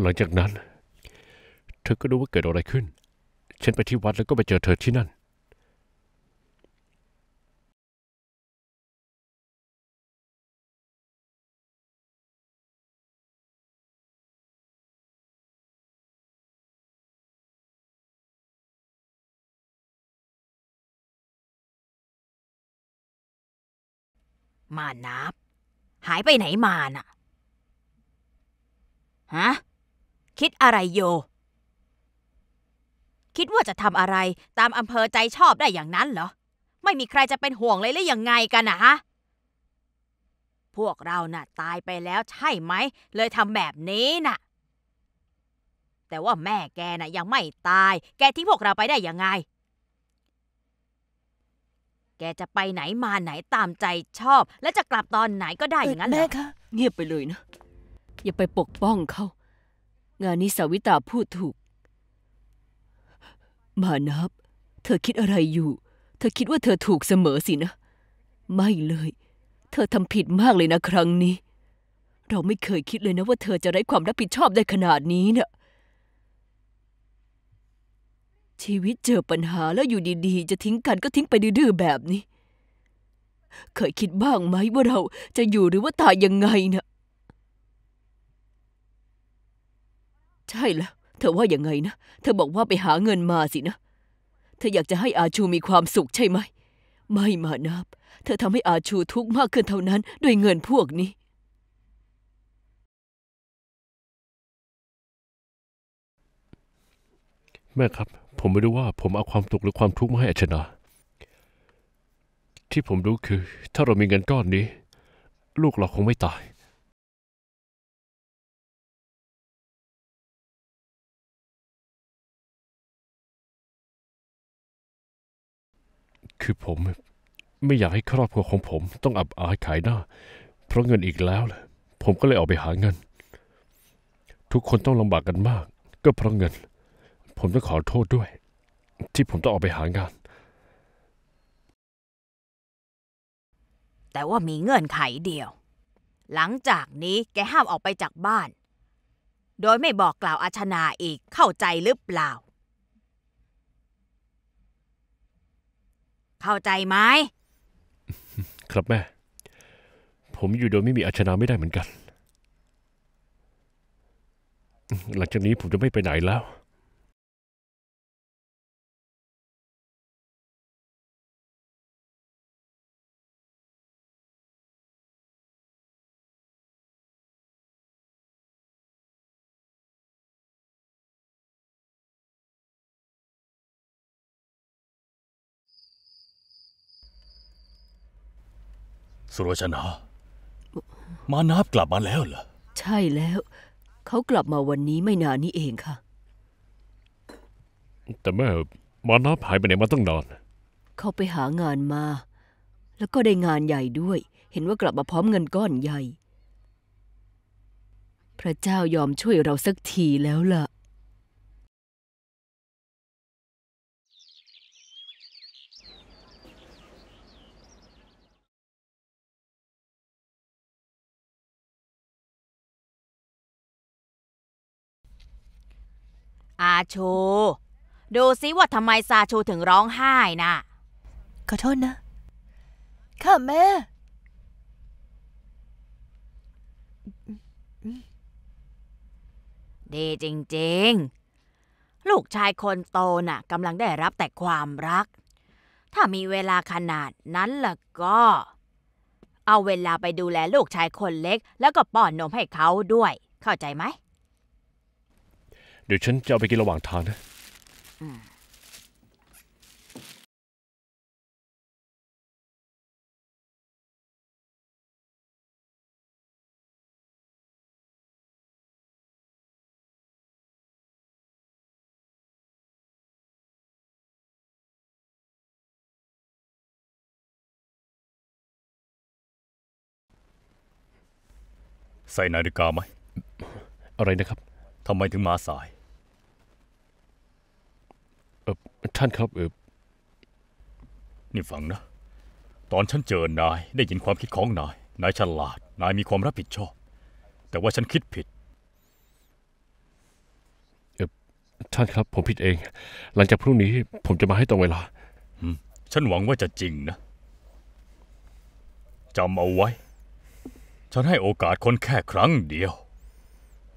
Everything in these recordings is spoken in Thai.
หลังจากนั้น เธอก็รู้ว่าเกิดอะไรขึ้น ฉันไปที่วัดแล้วก็ไปเจอเธอที่นั่น มานับ หายไปไหนมาน่ะ ฮะคิดอะไรโย คิดว่าจะทำอะไรตามอำเภอใจชอบได้อย่างนั้นเหรอไม่มีใครจะเป็นห่วงเลยหรือยังไงกันนะฮะพวกเราน่ะ ตายไปแล้วใช่ไหมเลยทำแบบนี้น่ะแต่ว่าแม่แกน่ะยังไม่ตาย แกทิ้งพวกเราไปได้ยังไง แกจะไปไหนมาไหนตามใจชอบและจะกลับตอนไหนก็ได้อย่างนั้นเหรแม่คะเงียบไปเลยนะอย่าไปปกป้องเขางานนี้สาวิตาพูดถูก มานับเธอคิดอะไรอยู่ เธอคิดว่าเธอถูกเสมอสินะ ไม่เลย เธอทำผิดมากเลยนะครั้งนี้ เราไม่เคยคิดเลยนะว่าเธอจะไร้ความรับผิดชอบได้ขนาดนี้นะ่ะ ชีวิตเจอปัญหาแล้วอยู่ดีๆ จะทิ้งกันก็ทิ้งไปดื้อแบบนี้ เคยคิดบ้างไหมว่าเราจะอยู่หรือว่าตายยังไงนะ่ะใช่แล้วเธอว่าอย่างไงนะเธอบอกว่าไปหาเงินมาสินะเธออยากจะให้อาชูมีความสุขใช่ไหม ไม่มานับเธอทำให้อาชูทุกข์มากขึ้นเท่านั้น ด้วยเงินพวกนี้ แม่ครับ ผมไม่รู้ว่า ผมเอาความสุขหรือความทุกข์มาให้อาชนา ที่ผมรู้คือ ถ้าเรามีเงินก้อนนี้ ลูกเราคงไม่ตายคือผมไม่อยากให้ครอบครัวของผมต้องอับอายขายหน้า เพราะเงินอีกแล้วแหละผมก็เลยออกไปหาเงินทุกคนต้องลำบากกันมาก ก็เพราะเงิน ผมต้องขอโทษด้วย ที่ผมต้องออกไปหางาน แต่ว่ามีเงื่อนไขเดียว หลังจากนี้แกห้ามออกไปจากบ้าน โดยไม่บอกกล่าวอาชนาอีกเข้าใจหรือเปล่าเข้าใจไหมครับแม่ ผมอยู่โดยไม่มีอาชนาไม่ได้เหมือนกัน หลังจากนี้ผมจะไม่ไปไหนแล้วสุรชนามานับกลับมาแล้วเหรอ ใช่แล้ว เขากลับมาวันนี้ไม่นานนี้เองค่ะ แต่แม่มานับหายไปไหนมาตั้งนานเขาไปหางานมา แล้วก็ได้งานใหญ่ด้วย เห็นว่ากลับมาพร้อมเงินก้อนใหญ่ พระเจ้ายอมช่วยเราสักทีแล้วล่ะอาโชดูซิว่าทำไมซาโชถึงร้องไห้นะ่ะ ขอโทษนะค่ะแม่ ดีจริงๆ ลูกชายคนโตน่ะกำลังได้รับแต่ความรัก ถ้ามีเวลาขนาดนั้นล่ะก็ เอาเวลาไปดูแลลูกชายคนเล็ก แล้วก็ป้อนนมให้เขาด้วย เข้าใจไหมเดี๋ยวฉันจะเอาไปกินระหว่างทางนะ ใส่นาฬิกาไหมอะไรนะครับทำไมถึงมาสายท่านครับ เออนี่ฟังนะ ตอนฉันเจอนาย ได้ยินความคิดของนายนายฉลาด นาย มีความรับผิดชอบ แต่ว่าฉันคิดผิดเออท่านครับผมผิดเอง หลังจากพรุ่งนี้ ผมจะมาให้ตรงเวลาฉันหวังว่าจะจริงนะจำเอาไว้ ฉันให้โอกาสคนแค่ครั้งเดียว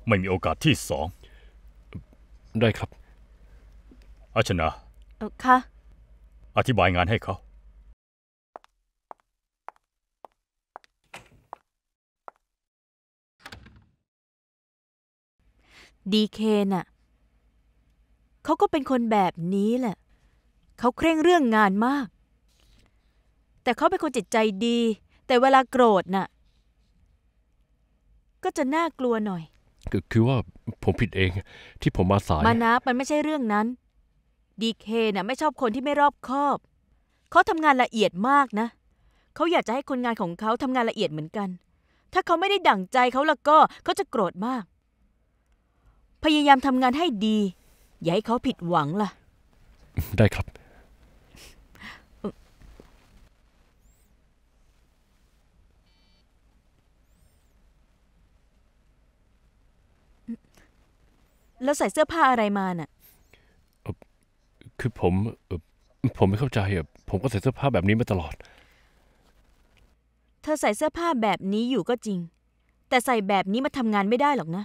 ไม่มีโอกาสที่สอง ได้ครับ อาชนะค่ะอธิบายงานให้เขาดีเคน่ะเขาก็เป็นคนแบบนี้แหละ เขาเคร่งเรื่องงานมาก แต่เขาเป็นคนจิตใจดี แต่เวลาโกรธน่ะก็จะน่ากลัวหน่อยคือคือว่าผมผิดเองที่ผมมาสาย มานะมันไม่ใช่เรื่องนั้นดีเคน่ะไม่ชอบคนที่ไม่รอบคอบ เขาทำงานละเอียดมากนะ เขาอยากจะให้คนงานของเขาทำงานละเอียดเหมือนกัน ถ้าเขาไม่ได้ดั่งใจเขาละก็เขาจะโกรธมาก พยายามทำงานให้ดี อย่าให้เขาผิดหวังล่ะ ได้ครับ แล้วใส่เสื้อผ้าอะไรมาน่ะคือผมผมไม่เข้าใจผมก็ใส่เสื้อผ้าแบบนี้มาตลอด เธอใส่เสื้อผ้าแบบนี้อยู่ก็จริง แต่ใส่แบบนี้มาทำงานไม่ได้หรอกนะ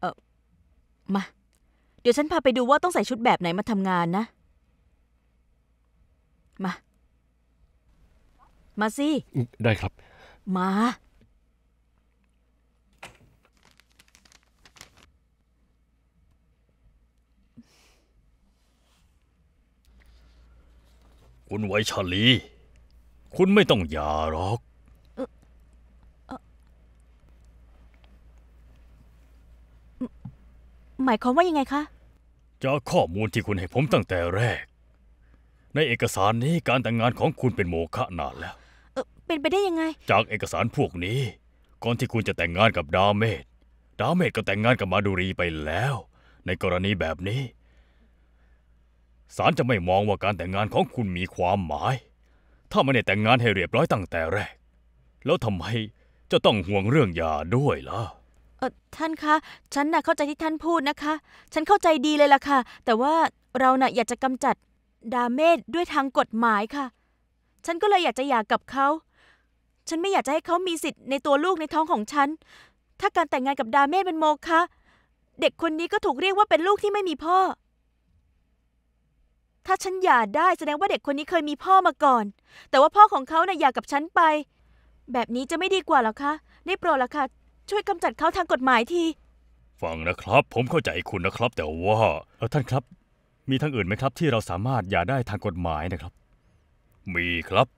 เออมา เดี๋ยวฉันพาไปดูว่าต้องใส่ชุดแบบไหนมาทำงานนะ มา มาสิได้ครับ มาคุณไวชาลี คุณไม่ต้องย่าหรอกหมายความว่ายังไงคะจากข้อมูลที่คุณให้ผมตั้งแต่แรก ในเอกสารนี้การแต่งงานของคุณเป็นโมฆะนานแล้วเป็นไปได้ยังไง จากเอกสารพวกนี้ ก่อนที่คุณจะแต่งงานกับดาเมธดาเมธก็แต่งงานกับมาดูรีไปแล้วในกรณีแบบนี้ศาลจะไม่มองว่าการแต่งงานของคุณมีความหมาย ถ้าไม่ได้แต่งงานให้เรียบร้อยตั้งแต่แรก แล้วทำไมจะต้องห่วงเรื่องยาด้วยล่ะท่านคะ ฉันน่ะเข้าใจที่ท่านพูดนะคะ ฉันเข้าใจดีเลยล่ะค่ะแต่ว่าเราน่ะอยากจะกำจัดดาเมศด้วยทางกฎหมายค่ะ ฉันก็เลยอยากจะหย่ากกับเขาฉันไม่อยากจะให้เขามีสิทธิ์ในตัวลูกในท้องของฉัน ถ้าการแต่งงานกับดาเมดเป็นโมฆะเด็กคนนี้ก็ถูกเรียกว่าเป็นลูกที่ไม่มีพ่อ ถ้าฉันหย่าได้แสดงว่าเด็กคนนี้เคยมีพ่อมาก่อน แต่ว่าพ่อของเขานะ่ะหย่ากับฉันไป แบบนี้จะไม่ดีกว่าหรอคะ ได้โปรดละค่ะช่วยกำจัดเขาทางกฎหมายที ฟังนะครับ ผมเข้าใจคุณนะครับ แต่ว่าเออท่านครับ มีทางอื่นไหมครับ ที่เราสามารถหย่าได้ทางกฎหมายนะครับ มีครับ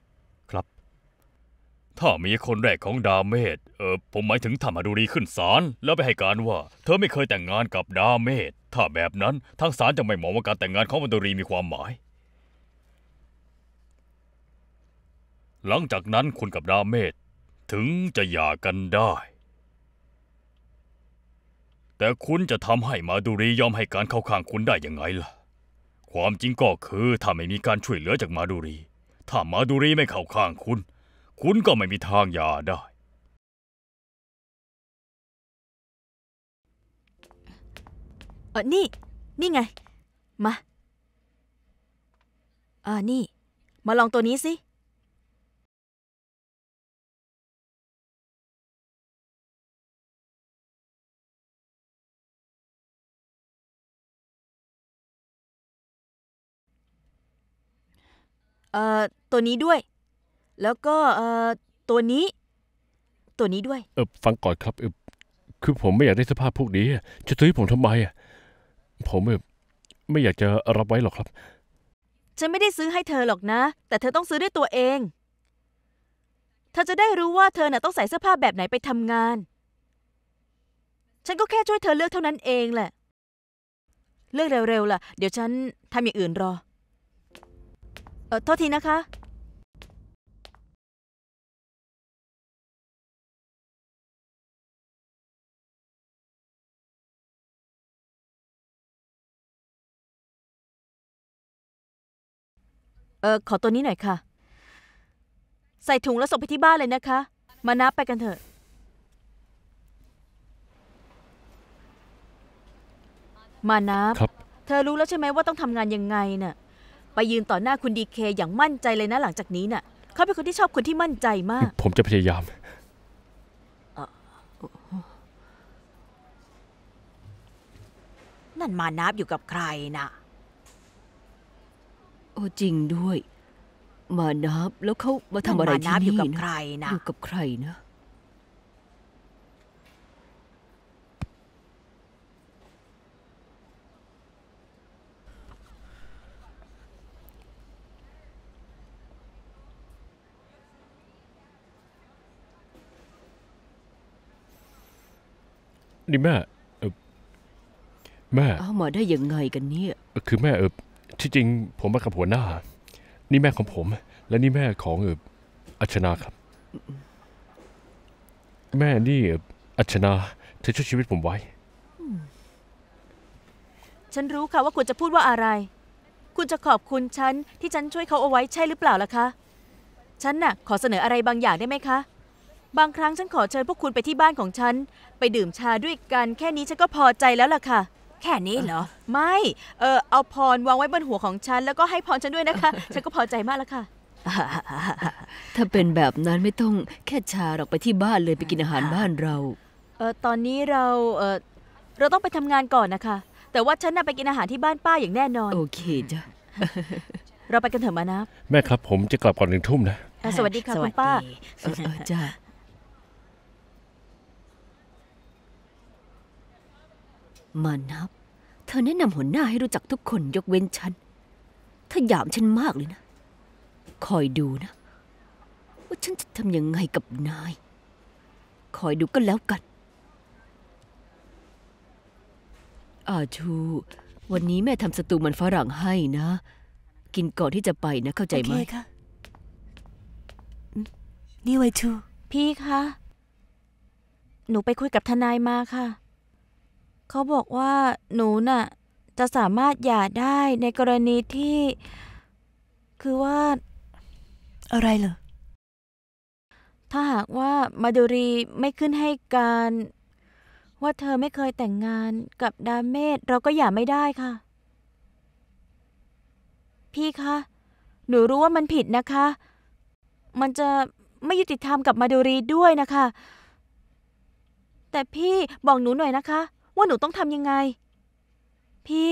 ครับ ถ้ามีคนแรกของดาเมศเออผมหมายถึงธรรมดุรีขึ้นศาลแล้วไปให้การว่า เธอไม่เคยแต่งงานกับดาเมธถ้าแบบนั้นทางศาลจะไม่มองว่าการแต่งงานของมาดุรีมีความหมาย หลังจากนั้นคุณกับดาเมธถึงจะหย่ากันได้ แต่คุณจะทำให้มาดุรียอมให้การเข้าข้างคุณได้ยังไงล่ะ ความจริงก็คือถ้าไม่มีการช่วยเหลือจากมาดุรีถ้ามาดุรีไม่เข้าข้างคุณ คุณก็ไม่มีทางหย่าได้เออนี่ นี่ไง มาเออนี่ มาลองตัวนี้สิเอ่อตัวนี้ด้วย แล้วก็เอ่อตัวนี้ ตัวนี้ด้วยเออฟังก่อนครับเออคือผมไม่อยากได้สภาพพวกนี้ จะซื้อผมทำไมอ่ะผมแบบไม่อยากจะรับไว้หรอกครับ ฉันไม่ได้ซื้อให้เธอหรอกนะ แต่เธอต้องซื้อด้วยตัวเอง เธอจะได้รู้ว่าเธอน่ะต้องใส่เสื้อผ้าแบบไหนไปทำงาน ฉันก็แค่ช่วยเธอเลือกเท่านั้นเองแหละ เลือกเร็วๆล่ะ เดี๋ยวฉันทำอย่างอื่นรอ เออโทษทีนะคะอขอตัวนี้หน่อยค่ะ ใส่ถุงแล้วส่งไปที่บ้านเลยนะคะ มานับไปกันเถอะมานับครับ เธอรู้แล้วใช่ไหมว่าต้องทำงานยังไงน่ะไปยืนต่อหน้าคุณดีเคอย่างมั่นใจเลยนะหลังจากนี้น่ะ เขาเป็นคนที่ชอบคนที่มั่นใจมาก ผมจะพยายาม นั่นมานับอยู่กับใครน่ะอจริงด้วย มานับแล้วเขามาทำอะไรที่นี่นะอยู่กับใครนะอยู่กับใครนะนี่แม่แม่เอามาได้ยังไงกันเนี่ยคือแม่เออที่จริง ผมมากับหัวหน้า นี่แม่ของผมและนี่แม่ของเอออัชนาครับ แม่นี่อออัชนาเธอช่วยชีวิตผมไว้ฉันรู้ค่ะว่าคุณจะพูดว่าอะไร คุณจะขอบคุณฉัน ที่ฉันช่วยเขาเอาไว้ใช่หรือเปล่าล่ะคะ ฉันน่ะ ขอเสนออะไรบางอย่างได้ไหมคะ บางครั้งฉันขอเชิญพวกคุณไปที่บ้านของฉันไปดื่มชาด้วยกันแค่นี้ฉันก็พอใจแล้วล่ะค่ะแค่นี้เหรอไม่เออเอาพรวางไว้บนหัวของฉันแล้วก็ให้พรฉันด้วยนะคะฉันก็พอใจมากแล้วค่ะ ถ้าเป็นแบบนั้นไม่ต้องแค่ชาหรอกไปที่บ้านเลยไปกินอาหารบ้านเรา เออตอนนี้เราเออเราต้องไปทำงานก่อนนะคะ แต่ว่าฉันน่ะไปกินอาหารที่บ้านป้าอย่างแน่นอน โอเคจ้ะเราไปกันเถอะมานะ แม่ครับ ผมจะกลับก่อนหนึ่งทุ่มนะ สวัสดีค่ะคุณป้าจ้ามานับเธอแนะนำหัวหน้าให้รู้จักทุกคนยกเว้นฉันเธอหยามฉันมากเลยนะ คอยดูนะ ว่าฉันจะทำยังไงกับนาย คอยดูก็แล้วกันอาชู วันนี้แม่ทำสตูมันฝรั่งให้นะ กินก่อนที่จะไปนะเข้าใจไหมโอเคค่ะ นี่ไวชู พี่คะ หนูไปคุยกับทนายมาค่ะเขาบอกว่าหนูน่ะจะสามารถหย่าได้ในกรณีที่คือว่า อะไรเหรอถ้าหากว่ามาดูรีไม่ขึ้นให้การว่าเธอไม่เคยแต่งงานกับดาเมศเราก็หย่าไม่ได้ค่ะ พี่คะ หนูรู้ว่ามันผิดนะคะ มันจะไม่ยุติธรรมกับมาดูรีด้วยนะคะ แต่พี่บอกหนูหน่อยนะคะว่าหนูต้องทำยังไง พี่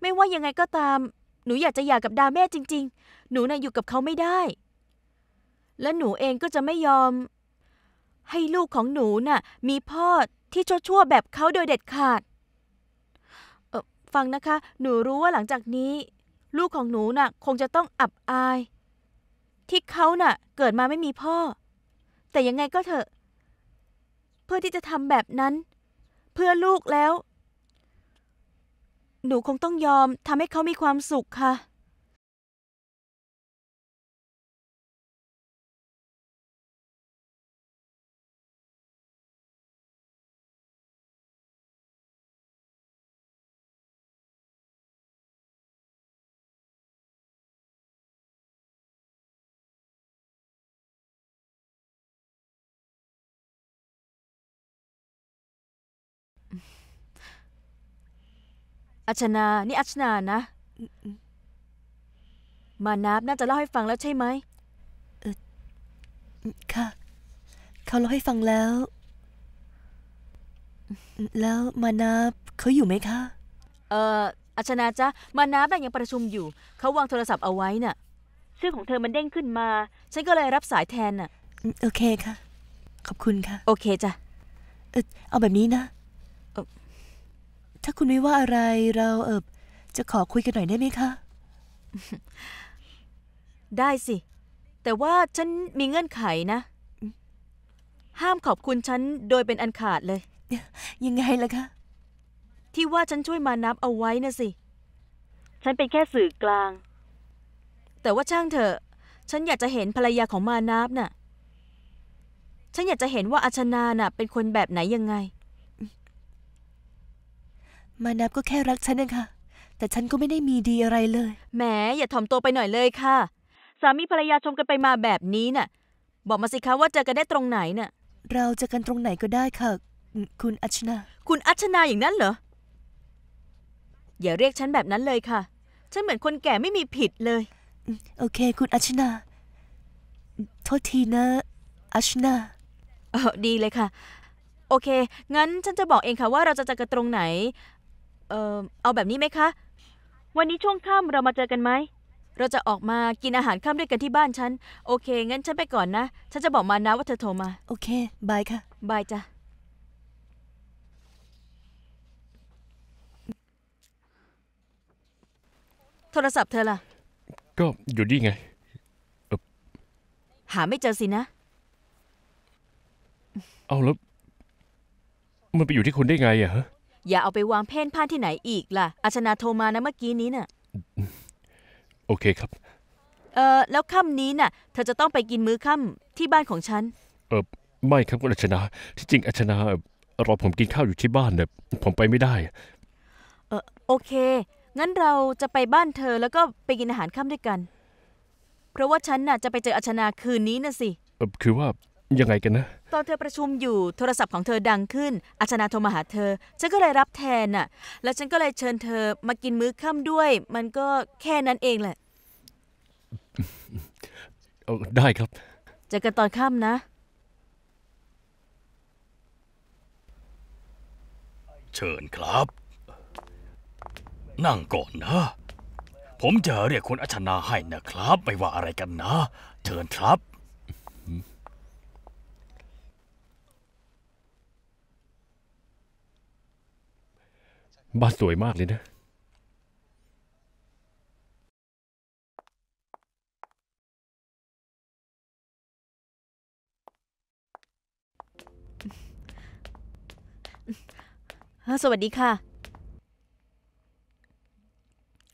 ไม่ว่ายังไงก็ตาม หนูอยากจะหย่ากับดาแม่จริง ๆ หนูน่ะอยู่กับเขาไม่ได้ และหนูเองก็จะไม่ยอม ให้ลูกของหนูน่ะมีพ่อที่ชั่วๆแบบเขาโดยเด็ดขาดเออฟังนะคะ หนูรู้ว่าหลังจากนี้ ลูกของหนูน่ะคงจะต้องอับอาย ที่เขาน่ะเกิดมาไม่มีพ่อ แต่ยังไงก็เถอะเพื่อที่จะทำแบบนั้นเพื่อลูกแล้ว หนูคงต้องยอมทำให้เขามีความสุขค่ะอัชนา นี่อัชนานะ มานาบน่าจะเล่าให้ฟังแล้วใช่ไหมเออค่ะเขาเล่าให้ฟังแล้ว แล้วมานาบเขาอยู่ไหมคะ เอออัชนาจ้ะมานาบน่ยังประชุมอยู่ เขาวางโทรศัพท์เอาไว้น่ะชื่อของเธอมันเด้งขึ้นมา ฉันก็เลยรับสายแทนน่ะ โอเคค่ะ ขอบคุณค่ะ โอเคจ้ะ เออเอาแบบนี้นะถ้าคุณไม่ว่าอะไรเราเอบจะขอคุยกันหน่อยได้ไหมคะ ได้สิ แต่ว่าฉันมีเงื่อนไขนะห้ามขอบคุณฉันโดยเป็นอันขาดเลยยังไงล่ะคะที่ว่าฉันช่วยมานับเอาไว้นะสิ ฉันเป็นแค่สื่อกลาง แต่ว่าช่างเถอะฉันอยากจะเห็นภรรยาของมานับน่ะฉันอยากจะเห็นว่าอาชนาน่ะ เป็นคนแบบไหนยังไงมานับก็แค่รักฉันเองค่ะ แต่ฉันก็ไม่ได้มีดีอะไรเลยแหมอย่าถ่อมตัวไปหน่อยเลยค่ะ สามีภรรยาชมกันไปมาแบบนี้น่ะ บอกมาสิคะว่าเจอกันได้ตรงไหนน่ะเราจะกันตรงไหนก็ได้ค่ะ คุณอัชนาคุณอัชนาอย่างนั้นเหรออย่าเรียกฉันแบบนั้นเลยค่ะ ฉันเหมือนคนแก่ไม่มีผิดเลยโอเค คุณอัชนาโทษทีนะอัชนาเออดีเลยค่ะ โอเคงั้นฉันจะบอกเองค่ะว่าเราจะเจอกันตรงไหนเออเอาแบบนี้ไหมคะ วันนี้ช่วงค่ำเรามาเจอกันไหม เราจะออกมากินอาหารค่ำด้วยกันที่บ้านฉัน โอเค งั้นฉันไปก่อนนะ ฉันจะบอกมานะว่าเธอโทรมา โอเค บายค่ะ บายจ้ะ โทรศัพท์เธอล่ะก็อยู่ดีไง หาไม่เจอสินะ เอาแล้ว มันไปอยู่ที่คุณได้ไงอะฮะอย่าเอาไปวางเพ่นพ่านที่ไหนอีกล่ะอาชนาโทรมานะเมื่อกี้นี้น่ะ โอเคครับ เออแล้วค่ำนี้น่ะ เธอจะต้องไปกินมื้อค่ำที่บ้านของฉัน เออไม่ครับคุณอาชนาที่จริงอาชนารอผมกินข้าวอยู่ที่บ้านเนี่ยผมไปไม่ได้ เออโอเคงั้นเราจะไปบ้านเธอแล้วก็ไปกินอาหารค่ำด้วยกัน เพราะว่าฉันน่ะ จะไปเจออาชนาคืนนี้น่ะสิเออคือว่ายังไงกันนะตอนเธอประชุมอยู่โทรศัพท์ของเธอดังขึ้นอาชนาโทรมาหาเธอ ฉันก็เลยรับแทนน่ะ แล้วฉันก็เลยเชิญเธอมากินมื้อค่ำด้วย มันก็แค่นั้นเองแหละเอได้ครับเจอกันตอนค่ำนะ เชิญครับ นั่งก่อนนะ ผมจะเรียกคุณอาชนาให้นะครับไม่ว่าอะไรกันนะ เชิญครับบ้านสวยมากเลยนะ สวัสดีค่ะ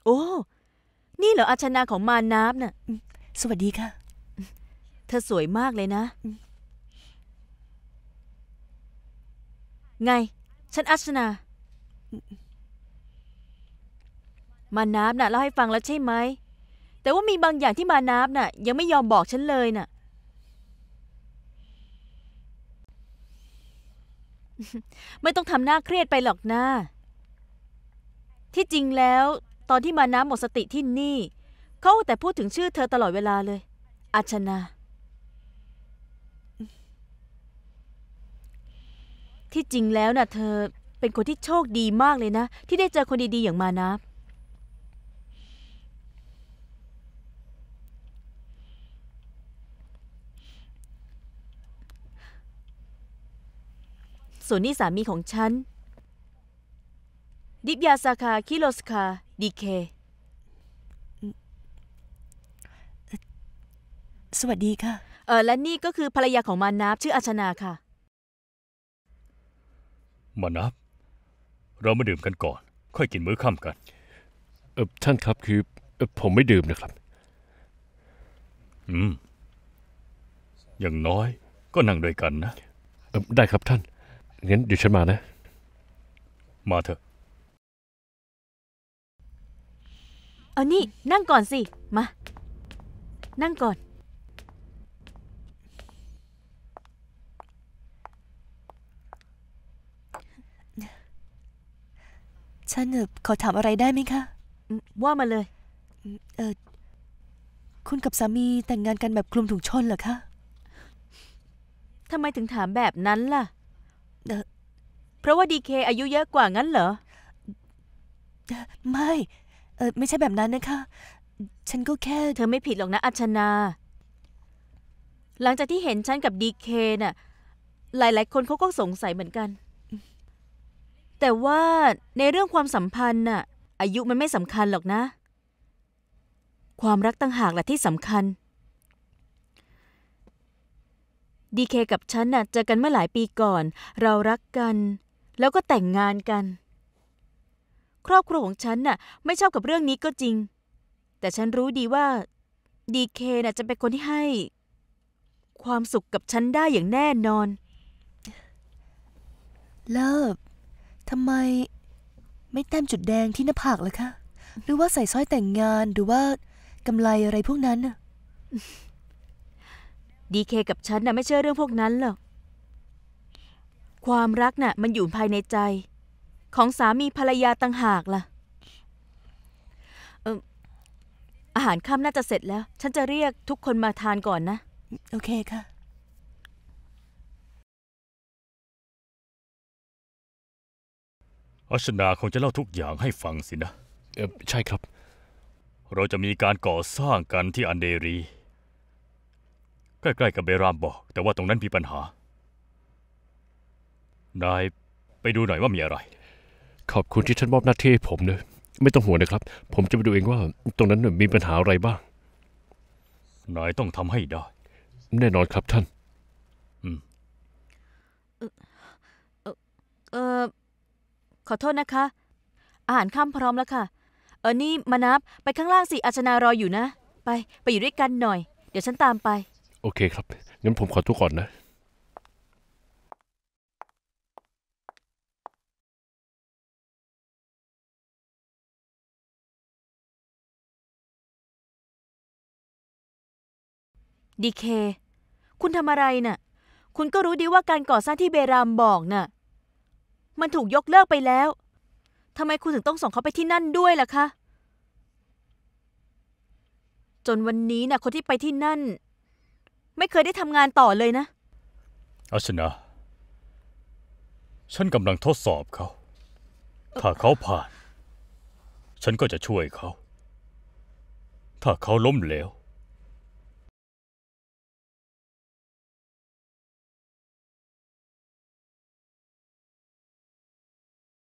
โอ้ นี่เหรออาชนาของมานาบน่ะ สวัสดีค่ะ เธอสวยมากเลยนะ ไง ฉันอาชนามานาบน่ะเล่าให้ฟังแล้วใช่ไหมแต่ว่ามีบางอย่างที่มานาบน่ะยังไม่ยอมบอกฉันเลยน่ะ ไม่ต้องทำหน้าเครียดไปหรอกนะ ที่จริงแล้ว ตอนที่มานาบหมดสติที่นี่ เขาแต่พูดถึงชื่อเธอตลอดเวลาเลยอาชนาที่จริงแล้วน่ะ เธอเป็นคนที่โชคดีมากเลยนะ ที่ได้เจอคนดีๆอย่างมานาบวนนี่สามีของฉัน ดิบยาสาคาคิโลสคาดีเค สวัสดีค่ะเออและนี่ก็คือภรรยาของมานาบชื่ออาชนาค่ะ มานับ เรามาดื่มกันก่อน ค่อยกินมื้อค่ำกัน เออท่านครับคืออผมไม่ดื่มนะครับอืมอย่างน้อย ก็นั่งด้วยกันนะ ได้ครับท่านงั้นเดี๋ยวฉันมานะ มาเถอะเอานี่นั่งก่อนสิ มา นั่งก่อน ฉันเอ่อขอถามอะไรได้ไหมคะ ว่ามาเลย เออคุณกับสามีแต่งงานกันแบบคลุมถุงชนเหรอคะ ทำไมถึงถามแบบนั้นล่ะเพราะว่าดีเคอายุเยอะกว่างั้นเหรอ ไม่เออไม่ใช่แบบนั้นนะคะ ฉันก็แค่ เธอไม่ผิดหรอกนะอัชนา หลังจากที่เห็นฉันกับดีเคน่ะหลายๆ คนเขาก็สงสัยเหมือนกัน แต่ว่าในเรื่องความสัมพันธ์น่ะอายุมันไม่สำคัญหรอกนะ ความรักต่างหากแหละที่สำคัญดีเคกับฉันน่ะเจอกันเมื่อหลายปีก่อน เรารักกัน แล้วก็แต่งงานกัน ครอบครัวของฉันน่ะ ไม่ชอบกับเรื่องนี้ก็จริง แต่ฉันรู้ดีว่าดีเคน่ะจะเป็นคนที่ให้ ความสุขกับฉันได้อย่างแน่นอนเลิฟทำไมไม่แต้มจุดแดงที่หน้าผากเลยคะ หรือว่าใส่สร้อยแต่งงานหรือว่ากำไรอะไรพวกนั้นน่ะดีเคกับฉันน่ะไม่เชื่อเรื่องพวกนั้นหรอก ความรักน่ะมันอยู่ภายในใจ ของสามีภรรยาต่างหากล่ะ อาหารค่ำน่าจะเสร็จแล้ว ฉันจะเรียกทุกคนมาทานก่อนนะ โอเคค่ะ อัชนาคงจะเล่าทุกอย่างให้ฟังสินะ ใช่ครับ เราจะมีการก่อสร้างกันที่อันเดรีใกล้ๆกับเบรามบอก แต่ว่าตรงนั้นมีปัญหา นายไปดูหน่อยว่ามีอะไร ขอบคุณที่ท่านมอบหน้าที่ให้ผมเนะไม่ต้องห่วงนะครับ ผมจะไปดูเองว่า ตรงนั้นมีปัญหาอะไรบ้าง นายต้องทำให้ได้ แน่นอนครับท่านเออขอโทษนะคะ อาหารข้ามพร้อมแล้วค่ะ เออนี่มานับไปข้างล่างสิอาชนารออยู่นะ ไป ไปอยู่ด้วยกันหน่อย เดี๋ยวฉันตามไปโอเคครับงั้นผมขอตัวก่อนนะดีเค คุณทำอะไรนะ่ะคุณก็รู้ดีว่าการก่อสร้างที่เบรามบอกนะ่ะมันถูกยกเลิกไปแล้วทำไมคุณถึงต้องส่งเขาไปที่นั่นด้วยล่ะคะ จนวันนี้นะ่ะคนที่ไปที่นั่นไม่เคยได้ทำงานต่อเลยนะอาชนะ ฉันกำลังทดสอบเขา ถ้าเขาผ่าน ฉันก็จะช่วยเขา ถ้าเขาล้มเหลว